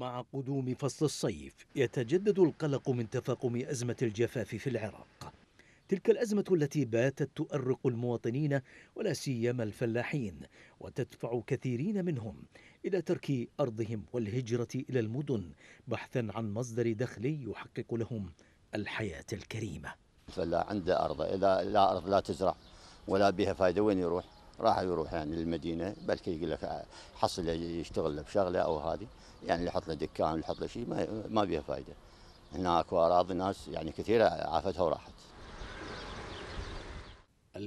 مع قدوم فصل الصيف يتجدد القلق من تفاقم أزمة الجفاف في العراق تلك الأزمة التي باتت تؤرق المواطنين ولا سيما الفلاحين وتدفع كثيرين منهم إلى ترك أرضهم والهجرة إلى المدن بحثا عن مصدر دخل يحقق لهم الحياة الكريمة فلا عنده أرض اذا لا أرض لا تزرع ولا بها فايدة وين يروح راح يروح يعني للمدينه بلكي يقول لك حصل يشتغل له بشغله او هذه يعني اللي يحط له دكان اللي يحط له شيء ما ما بيها فائده. هنا اكو اراضي ناس يعني كثيره عافتها وراحت.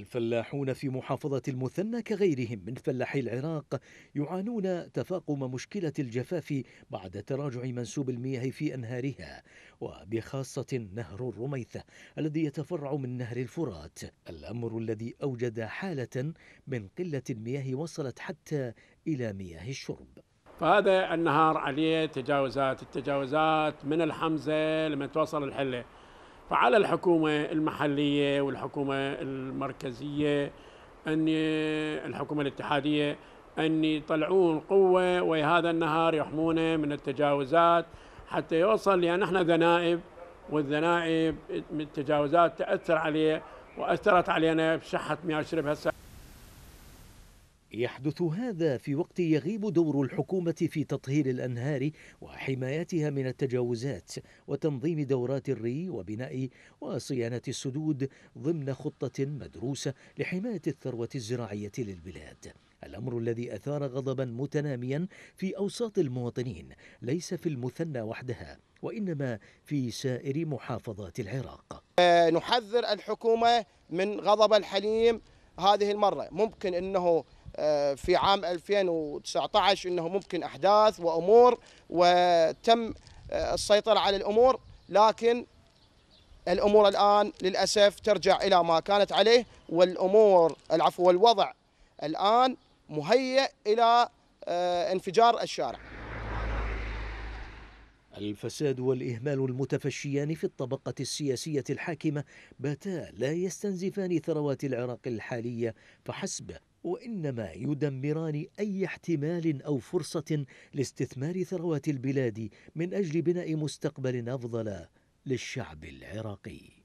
الفلاحون في محافظة المثنى كغيرهم من فلاحي العراق يعانون تفاقم مشكلة الجفاف بعد تراجع منسوب المياه في أنهارها وبخاصة نهر الرميثة الذي يتفرع من نهر الفرات الأمر الذي أوجد حالة من قلة المياه وصلت حتى إلى مياه الشرب فهذا النهار عليه تجاوزات التجاوزات من الحمزة لما توصل الحلة فعلى الحكومة المحلية والحكومة المركزية أن الحكومة الاتحادية أن يطلعون قوة وهذا النهار يحمونه من التجاوزات حتى يوصل لأن احنا ذنائب والذنائب من التجاوزات تأثر عليه وأثرت علينا بشحة مياه شرب هسه يحدث هذا في وقت يغيب دور الحكومة في تطهير الأنهار وحمايتها من التجاوزات وتنظيم دورات الري وبناء وصيانة السدود ضمن خطة مدروسة لحماية الثروة الزراعية للبلاد الأمر الذي أثار غضبا متناميا في أوساط المواطنين ليس في المثنى وحدها وإنما في سائر محافظات العراق نحذر الحكومة من غضب الحليم هذه المرة ممكن أنه آه، في عام 2019 انه ممكن احداث وامور وتم آه، السيطره على الامور لكن الامور الان للاسف ترجع الى ما كانت عليه والامور العفو والوضع الان مهيئ الى آه، انفجار الشارع. الفساد والإهمال المتفشيان في الطبقة السياسية الحاكمة باتا لا يستنزفان ثروات العراق الحالية فحسب وإنما يدمران أي احتمال أو فرصة لاستثمار ثروات البلاد من أجل بناء مستقبل أفضل للشعب العراقي